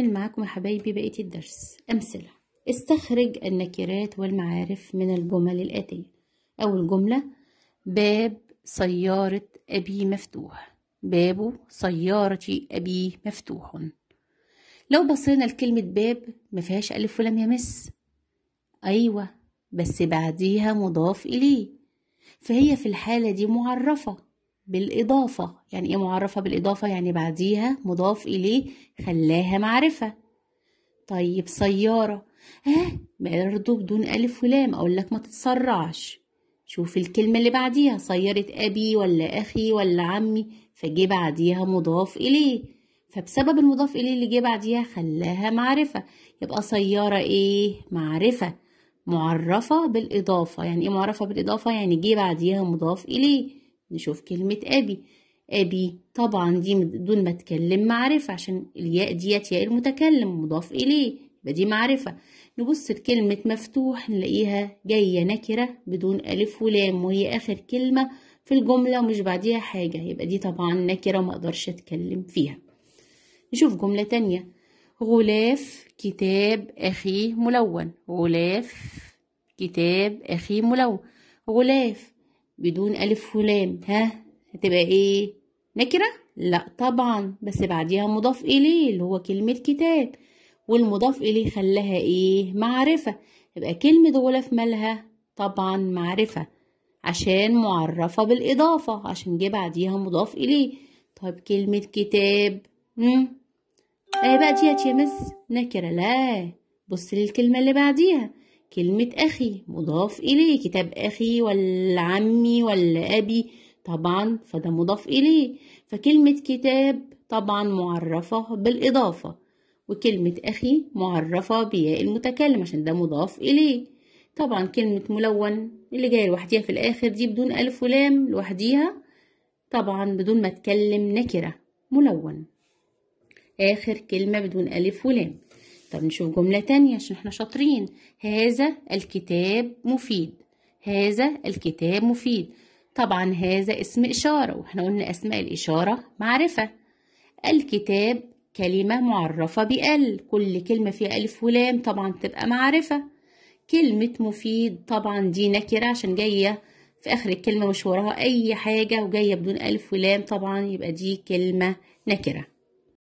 نكمل معاكم يا حبايبي بقية الدرس أمثلة استخرج النكرات والمعارف من الجمل الآتية أول جملة باب سيارة أبي مفتوح باب سيارة أبي مفتوح لو بصينا لكلمة باب مفيهاش ألف ولم يمس أيوة بس بعديها مضاف إليه فهي في الحالة دي معرفة بالإضافة يعني إيه معرفة بالإضافة يعني بعديها مضاف إليه خلاها معرفة طيب سيارة ها برضه بدون ألف ولام أقول لك ما تتسرعش شوف الكلمة اللي بعديها سيارة أبي ولا أخي ولا عمي فجه بعديها مضاف إليه فبسبب المضاف إليه اللي جه بعديها خلاها معرفة يبقى سيارة إيه معرفة معرفة بالإضافة يعني إيه معرفة بالإضافة يعني جه بعديها مضاف إليه نشوف كلمة أبي أبي طبعا دي دون ما تكلم معرفة عشان الياء ديت ياء المتكلم مضاف إليه يبقى دي معرفة نبص لكلمة مفتوح نلاقيها جاية نكرة بدون ألف ولام وهي آخر كلمة في الجملة ومش بعديها حاجة يبقى دي طبعا نكرة مقدرش أتكلم فيها نشوف جملة تانية غلاف كتاب أخي ملون غلاف كتاب أخي ملون غلاف بدون ألف ولام ها هتبقى إيه نكرة لا طبعا بس بعديها مضاف إليه اللي هو كلمة كتاب والمضاف إليه خلاها إيه معرفة يبقى كلمة في مالها طبعا معرفة عشان معرفة بالإضافة عشان جه بعديها مضاف إليه طب كلمة كتاب مم. أي آه، بقى ديت يا مس نكرة لا بص للكلمة اللي بعديها كلمة أخي مضاف إليه كتاب أخي ولا عمي ولا أبي طبعا فده مضاف إليه فكلمة كتاب طبعا معرفة بالإضافة وكلمة أخي معرفة بياء المتكلم عشان ده مضاف إليه طبعا كلمة ملون اللي جاية لوحديها في الآخر دي بدون ألف ولام لوحديها طبعا بدون ما تكلم نكرة ملون آخر كلمة بدون ألف ولام طب نشوف جملة تانية عشان احنا شاطرين هذا الكتاب مفيد هذا الكتاب مفيد طبعا هذا اسم إشارة واحنا قلنا أسماء الإشارة معرفة الكتاب كلمة معرفة بأل كل كلمة فيها ألف ولام طبعا تبقى معرفة كلمة مفيد طبعا دي نكرة عشان جاية في آخر الكلمة مش وراها أي حاجة وجاية بدون ألف ولام طبعا يبقى دي كلمة نكرة